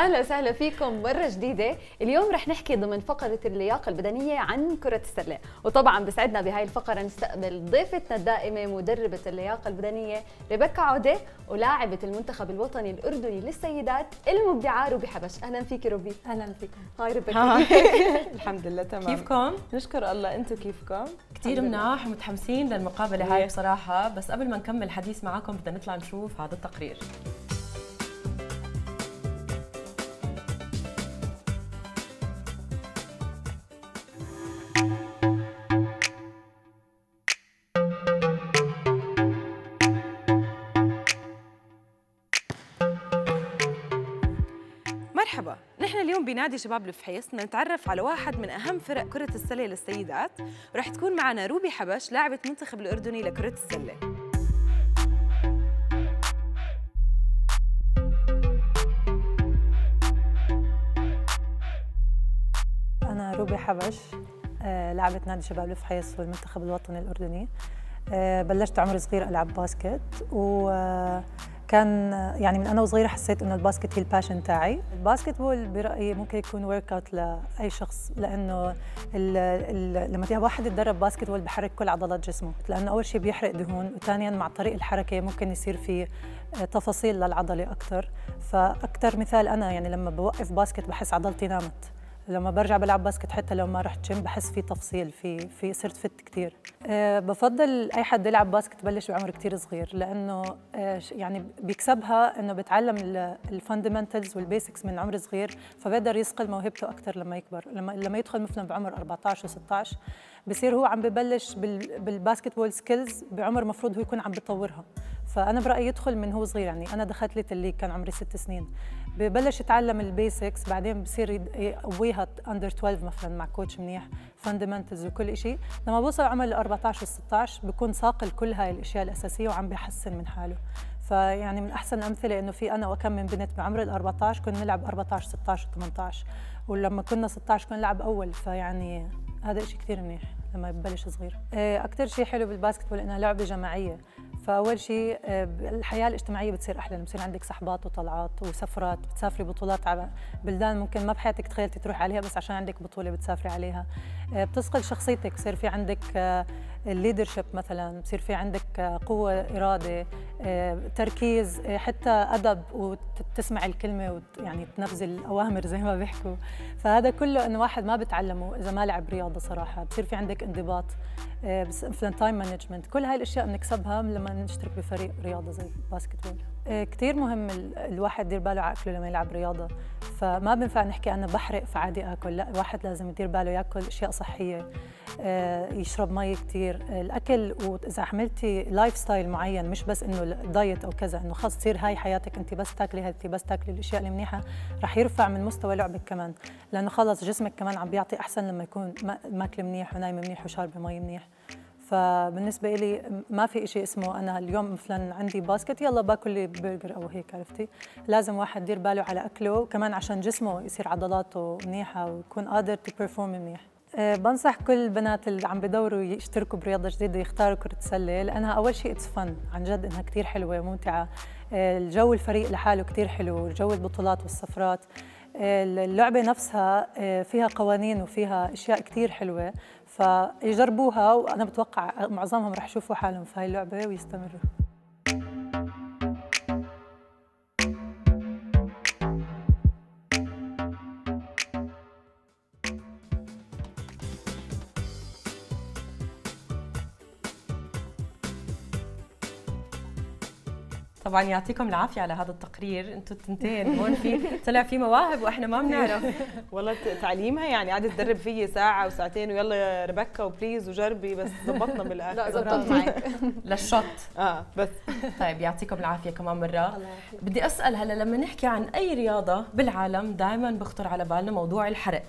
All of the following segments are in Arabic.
اهلا وسهلا فيكم مره جديده اليوم رح نحكي ضمن فقره اللياقه البدنيه عن كره السله وطبعا بسعدنا بهاي الفقره نستقبل ضيفتنا الدائمه مدربه اللياقه البدنيه ريبيكا عوده ولاعبه المنتخب الوطني الاردني للسيدات المبدعه روبي حبش اهلا فيك روبي اهلا فيكم هاي ريبيكا الحمد لله تمام كيفكم نشكر الله انتم كيفكم كثير مناح ومتحمسين للمقابله هاي بصراحه بس قبل ما نكمل الحديث معكم بدنا نطلع نشوف هذا التقرير بنادي شباب الفحيص بدنا نتعرف على واحد من اهم فرق كره السله للسيدات رح تكون معنا روبي حبش لاعبه منتخب الاردني لكره السله انا روبي حبش آه، لعبه نادي شباب الفحيص والمنتخب الوطني الاردني آه، بلشت عمر صغير العب باسكت و آه، كان يعني من انا وصغيره حسيت انه الباسكت هي الباشن تاعي الباسكت بول برايي ممكن يكون ورك اوت لاي شخص لانه الـ الـ لما واحد يتدرب باسكت بول بحرك كل عضلات جسمه لانه اول شيء بيحرق دهون وثانيا مع طريق الحركه ممكن يصير في آه، تفاصيل للعضله اكثر فاكثر مثال انا يعني لما بوقف باسكت بحس عضلتي نامت لما برجع بلعب باسكت حتى لو ما رحت جيم بحس في تفصيل في في صرت فت كثير أه بفضل اي حد يلعب باسكت بلش بعمر كثير صغير لانه أه يعني بيكسبها انه بتعلم الفاندمنتالز والبيسكس من عمر صغير فبقدر يصقل موهبته اكثر لما يكبر لما لما يدخل مثلا بعمر 14 و16 بصير هو عم ببلش بالباسكت بول سكيلز بعمر مفروض هو يكون عم بطورها فانا برايي يدخل من هو صغير يعني انا دخلت لي الليج كان عمري ست سنين ببلش يتعلم البيسكس بعدين بصير يقويها اندر 12 مثلا مع كوتش منيح فاندمنتلز وكل شيء لما بوصل عمر ال 14 وال 16 بكون ساقل كل هاي الاشياء الاساسيه وعم بحسن من حاله فيعني من احسن الامثله انه في انا وكم من بنت بعمر ال 14 كنا نلعب 14 16 18 ولما كنا 16 كنا نلعب اول فيعني هذا شيء كثير منيح لما ببلش صغير آه، اكثر شيء حلو بالباسكت بول انها لعبه جماعيه فاول شيء آه، الحياه الاجتماعيه بتصير احلى بصير عندك صحبات وطلعات وسفرات بتسافري بطولات على بلدان ممكن ما بحياتك تخيلتي تروح عليها بس عشان عندك بطوله بتسافري عليها آه، بتصقل شخصيتك بصير في عندك الليدرشيب مثلا بصير في عندك قوه اراده آه، تركيز آه، حتى ادب وتسمع الكلمه ويعني تنفذ الاوامر زي ما بيحكوا فهذا كله انه واحد ما بتعلمه اذا ما لعب رياضه صراحه بصير في عندك انضباط مثلا تايم مانجمنت كل هاي الاشياء بنكسبها لما نشترك بفريق رياضه زي الباسكتبول كتير مهم الواحد يدير باله على اكله لما يلعب رياضه فما بنفع نحكي انا بحرق فعادي اكل لا الواحد لازم يدير باله ياكل اشياء صحيه آه، يشرب مي كتير الاكل واذا عملتي لايف ستايل معين مش بس انه دايت او كذا انه خلص تصير هاي حياتك انت بس تاكلي هالتي بس تاكلي الاشياء المنيحه رح يرفع من مستوى لعبك كمان لانه خلص جسمك كمان عم بيعطي احسن لما يكون ماكل منيح ونايم منيح وشارب مي منيح فبالنسبة لي ما في شيء اسمه أنا اليوم مثلا عندي باسكت يلا باكل لي برجر أو هيك عرفتي لازم واحد يدير باله على أكله وكمان عشان جسمه يصير عضلاته منيحة ويكون قادر تو بيرفورم منيح آه، بنصح كل البنات اللي عم بدوروا يشتركوا برياضه جديده يختاروا كره سلة لانها اول شيء اتس فن عن جد انها كثير حلوه وممتعه آه، الجو الفريق لحاله كثير حلو جو البطولات والسفرات اللعبة نفسها آه، فيها قوانين وفيها أشياء كثير حلوة فيجربوها وأنا بتوقع معظمهم رح يشوفوا حالهم في هاي اللعبة ويستمروا طبعا يعطيكم العافيه على هذا التقرير انتم التنتين هون في طلع في مواهب واحنا ما بنعرف والله تعليمها يعني قاعده تدرب فيي ساعه وساعتين ويلا يا ربكا وبليز وجربي بس ضبطنا بالاخر لا ضبطت معك للشط اه بس طيب يعطيكم العافيه كمان مره بدي اسال هلا لما نحكي عن اي رياضه بالعالم دائما بخطر على بالنا موضوع الحرق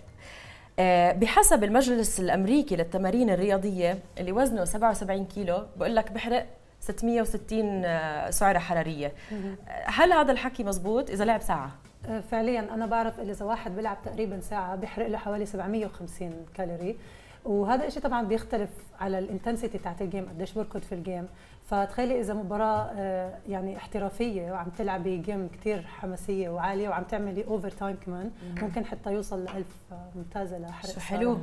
آه، بحسب المجلس الامريكي للتمارين الرياضيه اللي وزنه 77 كيلو بقول لك بحرق 660 آه، سعره حراريه آه، هل هذا الحكي مزبوط اذا لعب ساعه آه، فعليا انا بعرف اذا واحد بيلعب تقريبا ساعه بيحرق له حوالي 750 كالوري وهذا الشيء طبعا بيختلف على الانتنسيتي تاعت الجيم قديش بركض في الجيم فتخيلي اذا مباراه يعني احترافيه وعم تلعبي جيم كثير حماسيه وعاليه وعم تعملي اوفر تايم كمان ممكن حتى يوصل ل 1000 ممتازه لحرق شو حلو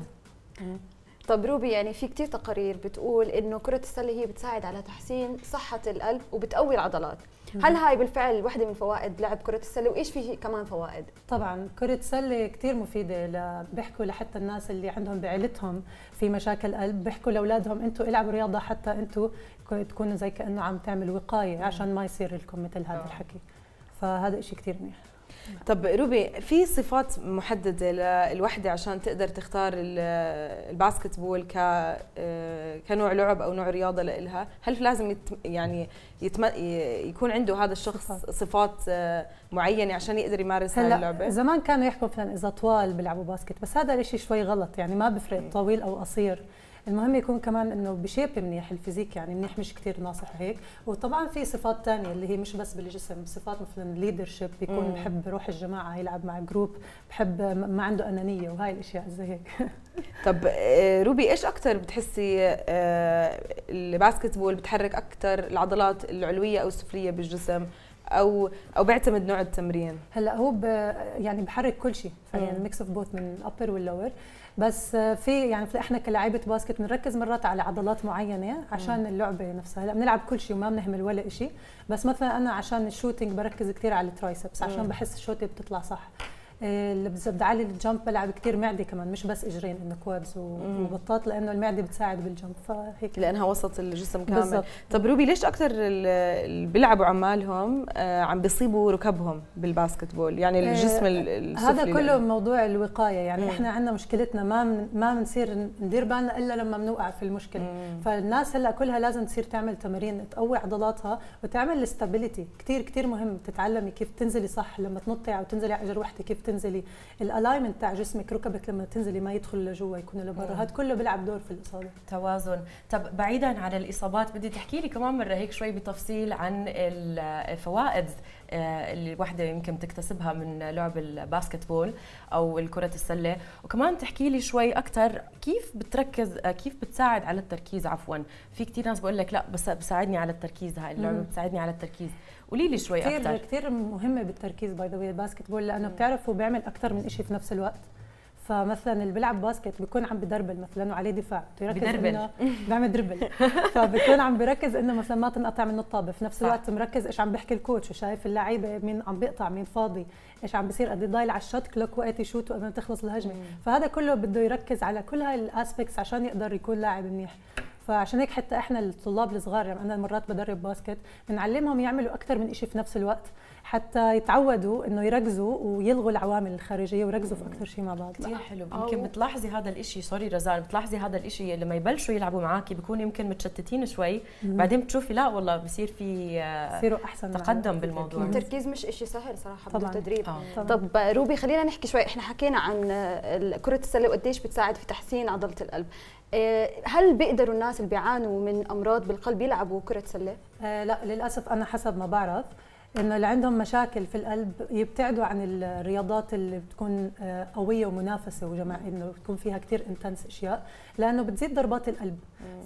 طب روبي يعني في كتير تقارير بتقول انه كره السله هي بتساعد على تحسين صحه القلب وبتقوي العضلات هل هاي بالفعل واحدة من فوائد لعب كرة السلة وإيش في كمان فوائد؟ طبعا كرة السلة كثير مفيدة ل... بيحكوا لحتى الناس اللي عندهم بعيلتهم في مشاكل قلب بيحكوا لأولادهم أنتوا العبوا رياضة حتى أنتوا تكونوا زي كأنه عم تعمل وقاية عشان ما يصير لكم مثل هذا آه. الحكي فهذا إشي كثير منيح طب روبي في صفات محدده للوحده عشان تقدر تختار الباسكت بول ك آه، كنوع لعب او نوع رياضه لإلها هل لازم يتم يعني يتم يكون عنده هذا الشخص صفات آه، معينه عشان يقدر يمارس هلا اللعبه زمان كانوا يحكوا مثلا اذا طوال بيلعبوا باسكت بس هذا الشيء شوي غلط يعني ما بفرق إيه. طويل او قصير المهم يكون كمان انه بشيب منيح الفيزيك يعني منيح مش كثير ناصح هيك وطبعا في صفات ثانيه اللي هي مش بس بالجسم صفات مثلا ليدرشيب بيكون مم. بحب روح الجماعه يلعب مع جروب بحب ما عنده انانيه وهاي الاشياء زي هيك طب آه، روبي ايش اكثر بتحسي آه، الباسكت بول بتحرك اكثر العضلات العلويه او السفليه بالجسم او او بيعتمد نوع التمرين هلا هو يعني بحرك كل شيء يعني ميكس اوف بوث من ابر واللور بس في يعني في احنا كلاعيبه باسكت بنركز مرات على عضلات معينه عشان اللعبه نفسها هلا بنلعب كل شيء وما بنهمل ولا شيء بس مثلا انا عشان الشوتينج بركز كثير على الترايسبس عشان بحس الشوطه بتطلع صح إيه، اللي علي الجمب بلعب كثير معده كمان مش بس اجرين انه كوادز وبطاط لانه المعده بتساعد بالجمب فهيك لانها وسط الجسم كامل بالزبط. طب روبي ليش اكثر اللي بيلعبوا عمالهم آه، عم بيصيبوا ركبهم بالباسكتبول يعني إيه، الجسم السفلي هذا كله لأنه. موضوع الوقايه يعني مم. احنا عندنا مشكلتنا ما من ما بنصير ندير بالنا الا لما بنوقع في المشكله مم. فالناس هلا كلها لازم تصير تعمل تمارين تقوي عضلاتها وتعمل الاستابيليتي كثير كثير مهم تتعلمي كيف تنزلي صح لما تنطي او تنزلي على اجر وحده كيف تنزلي الالاينمنت تاع جسمك ركبك لما تنزلي ما يدخل لجوا يكون لبرا هذا كله بيلعب دور في الاصابه توازن طب بعيدا عن الاصابات بدي تحكي لي كمان مره هيك شوي بتفصيل عن الفوائد آه، اللي الوحده يمكن تكتسبها من لعب الباسكتبول او الكره السله وكمان تحكي لي شوي اكثر كيف بتركز آه، كيف بتساعد على التركيز عفوا في كثير ناس بقول لك لا بس بساعدني على التركيز هاي اللعبه بتساعدني على التركيز قولي لي شوي اكثر كثير مهمه بالتركيز باي ذا الباسكت بول لانه هو بيعمل اكثر من شيء في نفس الوقت فمثلا اللي بيلعب باسكت بيكون عم بدربل مثلا وعليه دفاع بيركز بدربل بيعمل دربل فبيكون عم بركز انه مثلا ما تنقطع منه الطابه في نفس الوقت مركز ايش عم بيحكي الكوتش وشايف اللعيبه مين عم بيقطع مين فاضي ايش عم بيصير قد إيه ضايل على الشوت كلوك وقت يشوت وقبل ما تخلص الهجمه فهذا كله بده يركز على كل هاي الاسبكتس عشان يقدر يكون لاعب منيح فعشان هيك حتى احنا الطلاب الصغار يعني انا مرات بدرب باسكت بنعلمهم يعملوا اكثر من شيء في نفس الوقت حتى يتعودوا انه يركزوا ويلغوا العوامل الخارجيه ويركزوا في اكثر شيء مع بعض كثير حلو يمكن بتلاحظي هذا الشيء سوري رزان بتلاحظي هذا الشيء لما يبلشوا يلعبوا معاكي بيكونوا يمكن متشتتين شوي بعدين بتشوفي لا والله بصير في آه، بصيروا احسن تقدم معنا. بالموضوع التركيز مش شيء سهل صراحه طبعا تدريب آه. طبعاً. طب روبي خلينا نحكي شوي احنا حكينا عن آه، كره السله وقديش بتساعد في تحسين عضله القلب آه، هل بيقدروا الناس اللي بيعانوا من امراض بالقلب يلعبوا كره سله؟ آه لا للاسف انا حسب ما بعرف انه اللي عندهم مشاكل في القلب يبتعدوا عن الرياضات اللي بتكون آه، قويه ومنافسه وجماع انه بتكون فيها كثير انتنس اشياء لانه بتزيد ضربات القلب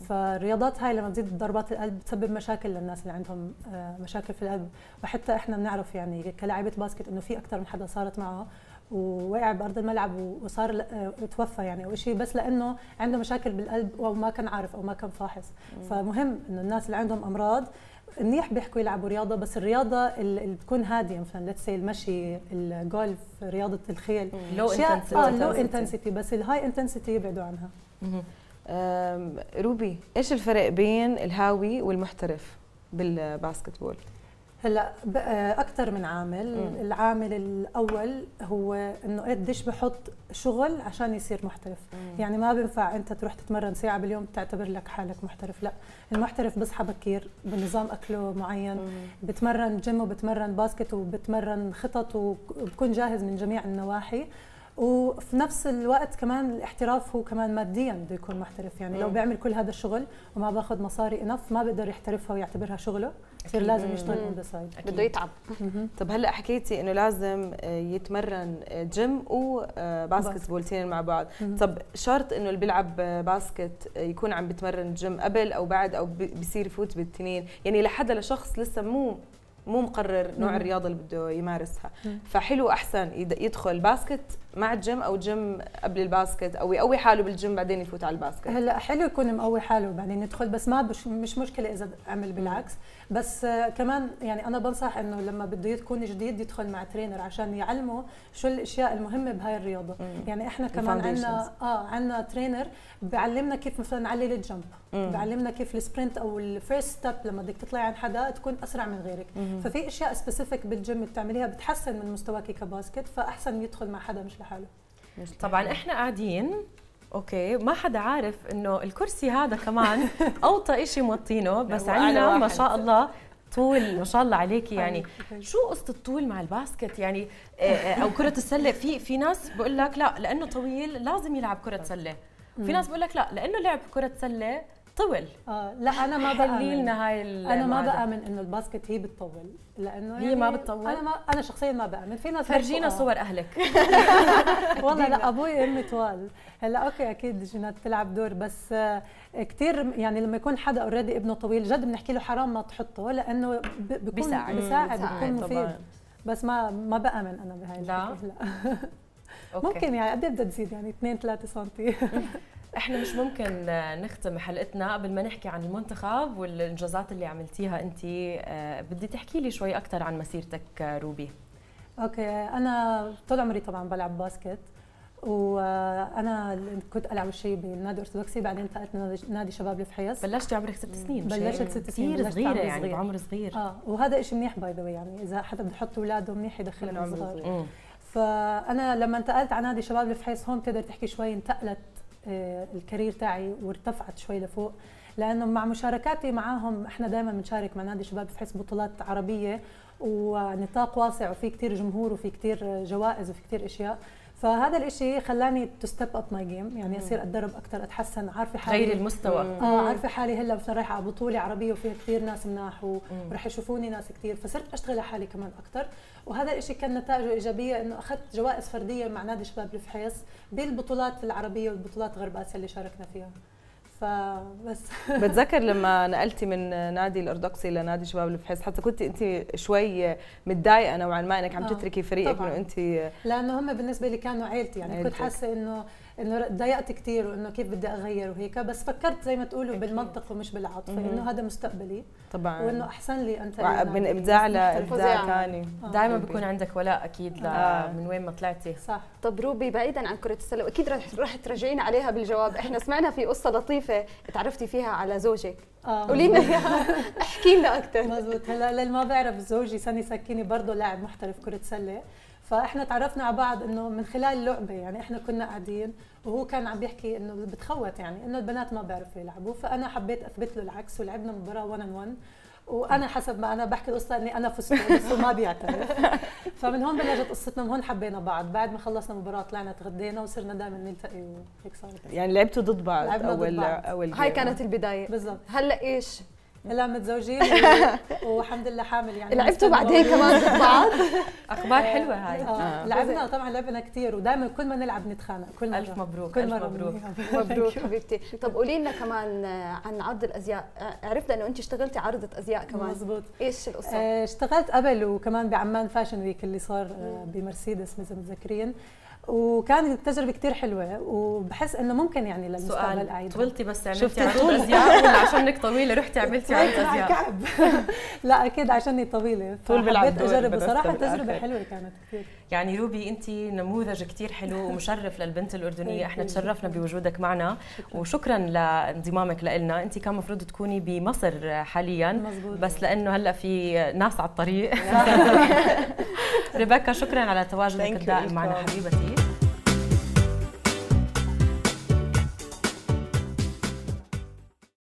فالرياضات هاي لما تزيد ضربات القلب بتسبب مشاكل للناس اللي عندهم آه، مشاكل في القلب وحتى احنا بنعرف يعني كلاعبه باسكت انه في اكثر من حدا صارت معه ووقع بارض الملعب وصار آه، توفى يعني او شيء بس لانه عنده مشاكل بالقلب او ما كان عارف او ما كان فاحص فمهم انه الناس اللي عندهم امراض منيح بيحكوا يلعبوا رياضه بس الرياضه اللي بتكون هاديه مثلا ليتس سي المشي الجولف رياضه الخيل لو انتنسيتي اه لو انتنسيتي بس الهاي انتنسيتي يبعدوا عنها روبي ايش الفرق بين الهاوي والمحترف بالباسكتبول هلا آه، اكثر من عامل مم. العامل الاول هو انه قديش بحط شغل عشان يصير محترف مم. يعني ما بينفع انت تروح تتمرن ساعه باليوم تعتبر لك حالك محترف لا المحترف بصحى بكير بنظام اكله معين مم. بتمرن جيم وبتمرن باسكت وبتمرن خطط وبكون جاهز من جميع النواحي وفي نفس الوقت كمان الاحتراف هو كمان ماديا بده يكون محترف يعني مم. لو بيعمل كل هذا الشغل وما باخذ مصاري انف ما بقدر يحترفها ويعتبرها شغله كثير لازم يشتغل اون ذا سايد بده يتعب طب هلا حكيتي انه لازم آه، يتمرن جيم وباسكت بولتين مع بعض طب شرط انه اللي بيلعب باسكت آه، آه، يكون عم بتمرن جيم قبل او بعد او بصير يفوت بالتنين يعني لحدا لشخص لسه مو مو مقرر نوع الرياضه اللي بده يمارسها فحلو احسن يدخل باسكت مع الجيم او جيم قبل الباسكت او يقوي حاله بالجيم بعدين يفوت على الباسكت هلا حلو يكون مقوي حاله وبعدين يدخل بس ما بش مش مشكله اذا عمل بالعكس بس كمان يعني انا بنصح انه لما بده يكون جديد يدخل مع ترينر عشان يعلمه شو الاشياء المهمه بهاي الرياضه مم. يعني احنا كمان عندنا اه عندنا ترينر بيعلمنا كيف مثلا نعلي الجمب بيعلمنا كيف السبرنت او الفيرست ستيب لما بدك تطلعي عن حدا تكون اسرع من غيرك مم. ففي اشياء سبيسيفيك بالجيم بتعمليها بتحسن من مستواك كباسكت فاحسن يدخل مع حدا مش لحاله طبعا احنا قاعدين اوكي ما حدا عارف انه الكرسي هذا كمان اوطى شيء موطينه بس عندنا يعني ما شاء الله طول ما شاء الله عليكي يعني شو قصه الطول مع الباسكت يعني آه، آه، او كره السله في في ناس بقول لك لا لانه طويل لازم يلعب كره سله في ناس بقول لك لا لانه لعب كره سله طول اه لا انا ما بامن لنا هاي انا ما بامن انه الباسكت هي بتطول لانه هي يعني ما بتطول انا ما انا شخصيا ما بامن في ناس فرجينا صور اهلك والله لا ابوي وامي طوال هلا اوكي اكيد جينات بتلعب دور بس آه، كثير يعني لما يكون حدا اوريدي ابنه طويل جد بنحكي له حرام ما تحطه لانه بيكون بيساعد بيساعد بيكون مفيد بس ما ما بامن انا بهاي لا, لا. ممكن يعني قد ايه بدها تزيد يعني 2 3 سم احنا مش ممكن نختم حلقتنا قبل ما نحكي عن المنتخب والانجازات اللي عملتيها انت آه، بدي تحكي لي شوي اكثر عن مسيرتك روبي اوكي انا طول عمري طبعا بلعب باسكت وانا كنت العب شيء بالنادي الارثوذكسي بعدين انتقلت نادي شباب الفحيص بلشتي عمرك ست سنين بلشت يعني ست سنين كثير صغيره يعني بعمر صغير اه وهذا شيء منيح باي ذا يعني اذا حدا بده يحط اولاده منيح يدخلهم صغار فانا لما انتقلت على نادي شباب الفحيص هون بتقدر تحكي شوي انتقلت آه، الكارير تاعي وارتفعت شوي لفوق لانه مع مشاركاتي معاهم احنا دائما بنشارك مع نادي شباب بحس بطولات عربيه ونطاق واسع وفي كثير جمهور وفي كثير جوائز وفي كثير اشياء فهذا الإشي خلاني تو ستيب اب ماي جيم يعني اصير اتدرب اكثر اتحسن عارفه حالي غير المستوى اه عارفه حالي هلا مثلا رايحه على بطوله عربيه وفيها كثير ناس مناح ورح يشوفوني ناس كثير فصرت اشتغل على حالي كمان اكثر وهذا الإشي كان نتائجه ايجابيه انه اخذت جوائز فرديه مع نادي شباب الفحيص بالبطولات العربيه والبطولات غرب اسيا اللي شاركنا فيها فبس بتذكر لما نقلتي من نادي الارضقسي لنادي شباب الفحيص حتى كنت انت شوي متضايقه نوعا ما انك عم آه، تتركي فريقك وانت لانه هم بالنسبه لي كانوا عيلتي يعني عيلتك. كنت حاسه انه انه ضايقت كثير وانه كيف بدي اغير وهيك بس فكرت زي ما تقولوا بالمنطق ومش بالعاطفه انه هذا مستقبلي طبعا وانه احسن لي انت من ابداع لابداع ثاني آه. دائما طيب. بكون عندك ولاء اكيد آه. من وين ما طلعتي صح طب روبي بعيدا عن كره السله اكيد رح ترجعين عليها بالجواب احنا سمعنا في قصه لطيفه تعرفتي فيها على زوجك آه. قولي لنا اياها احكي لنا اكثر مزبوط هلا للي ما بعرف زوجي سني سكيني برضه لاعب محترف كره سله فاحنا تعرفنا على بعض انه من خلال لعبه يعني احنا كنا قاعدين وهو كان عم بيحكي انه بتخوت يعني انه البنات ما بيعرفوا يلعبوا فانا حبيت اثبت له العكس ولعبنا مباراه 1 ان 1 وانا حسب ما انا بحكي القصه اني انا فزت بس ما بيعترف فمن هون بلشت قصتنا من هون حبينا بعض بعد ما خلصنا مباراه طلعنا تغدينا وصرنا دائما نلتقي وهيك صارت يعني لعبتوا ضد بعض اول ضد بعض. اول هاي كانت البدايه بالضبط هلا ايش هلا متزوجين والحمد لله حامل يعني لعبتوا بعدين كمان ضد بعض اخبار حلوه هاي آه. آه. لعبنا طبعا لعبنا كثير ودائما كل ما نلعب نتخانق كل مره الف مبروك كل مره مبروك مبروك حبيبتي طب قولي لنا كمان آه، عن عرض الازياء آه، عرفنا انه انت اشتغلتي عرضه ازياء كمان مزبوط ايش القصه اشتغلت قبل وكمان بعمان فاشن ويك اللي صار بمرسيدس اذا متذكرين وكانت تجربه كثير حلوه وبحس انه ممكن يعني للمستقبل اعيد طولتي بس عملتي شفتي طول ازياء ولا عشانك طويله رحتي عملتي عروض ازياء لا اكيد عشاني طويله طول بالعب اجرب بصراحه تجربه حلوه كانت كثير يعني روبي انت نموذج كثير حلو ومشرف للبنت الاردنيه إيه، احنا إيه. تشرفنا بوجودك معنا وشكرا لانضمامك لنا انت كان المفروض تكوني بمصر حاليا مزبوط. بس لانه هلا في ناس على الطريق ريبيكا شكرا على تواجدك الدائم معنا حبيبتي